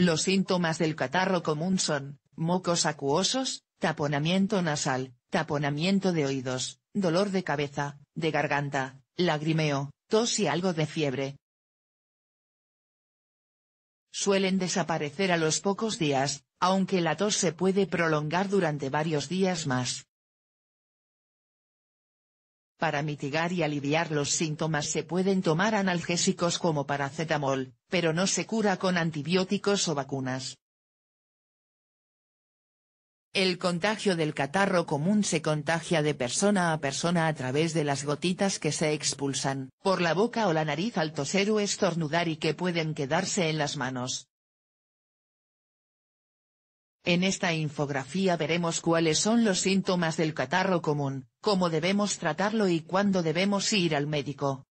Los síntomas del catarro común son, mocos acuosos, taponamiento nasal, taponamiento de oídos, dolor de cabeza, de garganta, lagrimeo, tos y algo de fiebre. Suelen desaparecer a los pocos días, aunque la tos se puede prolongar durante varios días más. Para mitigar y aliviar los síntomas se pueden tomar analgésicos como paracetamol, pero no se cura con antibióticos o vacunas. El contagio del catarro común se contagia de persona a persona a través de las gotitas que se expulsan por la boca o la nariz al toser o estornudar y que pueden quedarse en las manos, en esta infografía veremos cuáles son los síntomas del catarro común, cómo debemos tratarlo y cuándo debemos ir al médico.